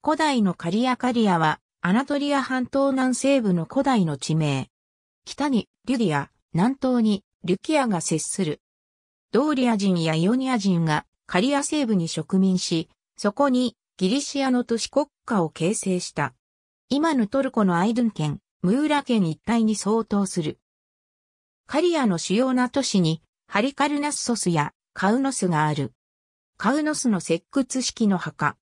古代のカリアカリアは、アナトリア半島南西部の古代の地名。北にリュディア、南東にリュキアが接する。ドーリア人やイオニア人がカリア西部に植民し、そこにギリシアの都市国家を形成した。今のトルコのアイドゥン県、ムーラ県一帯に相当する。カリアの主要な都市に、ハリカルナッソスやカウノスがある。カウノスの石窟式の墓。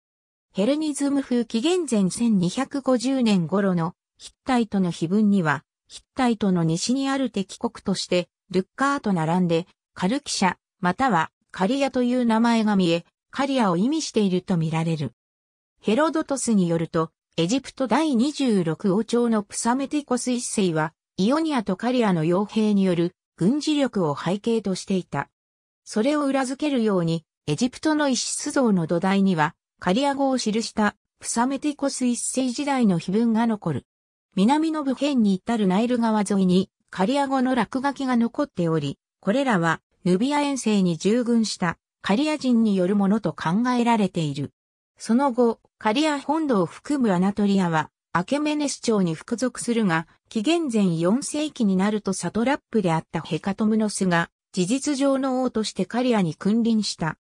ヘルニズム風紀元前1250年頃のヒッタイトの碑文には、ヒッタイトの西にある敵国として、ルッカーと並んで、カルキシャ、またはカリアという名前が見え、カリアを意味していると見られる。ヘロドトスによると、エジプト第26王朝のプサメティコス一世は、イオニアとカリアの傭兵による軍事力を背景としていた。それを裏付けるように、エジプトの石出像の土台には、カリア語を記したプサメティコス一世時代の碑文が残る。南の部辺に至るナイル川沿いにカリア語の落書きが残っており、これらはヌビア遠征に従軍したカリア人によるものと考えられている。その後、カリア本土を含むアナトリアはアケメネス朝に服属するが、紀元前4世紀になるとサトラップであったヘカトムノスが、事実上の王としてカリアに君臨した。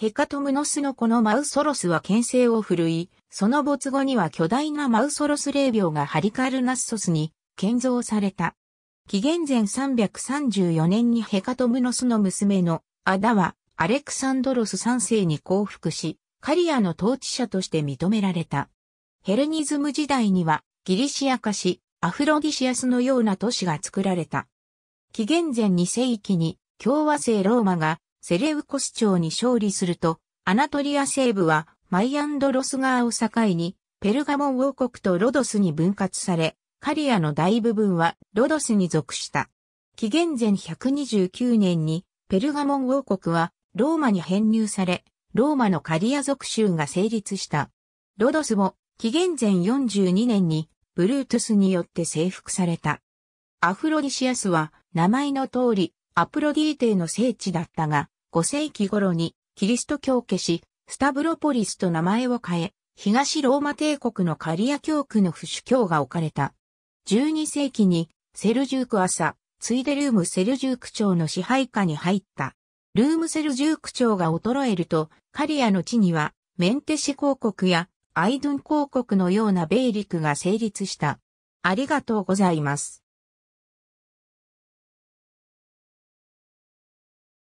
ヘカトムノスのこのマウソロスは牽制を振るい、その没後には巨大なマウソロス霊廟がハリカルナッソスに建造された。紀元前334年にヘカトムノスの娘のアダはアレクサンドロス3世に降伏し、カリアの統治者として認められた。ヘルニズム時代にはギリシア化し、アフロディシアスのような都市が作られた。紀元前2世紀に共和制ローマがセレウコス朝に勝利すると、アナトリア西部はマイアンドロス川を境に、ペルガモン王国とロドスに分割され、カリアの大部分はロドスに属した。紀元前129年に、ペルガモン王国はローマに編入され、ローマのカリア属州が成立した。ロドスも紀元前42年にブルートゥスによって征服された。アフロディシアスは名前の通りアプロディーテの聖地だったが、5世紀頃にキリスト教家し、スタブロポリスと名前を変え、東ローマ帝国のカリア教区の不主教が置かれた。12世紀にセルジューク朝、ついでルームセルジューク朝の支配下に入った。ルームセルジューク朝が衰えると、カリアの地にはメンテシ公国やアイドゥン公国のような米陸が成立した。ありがとうございます。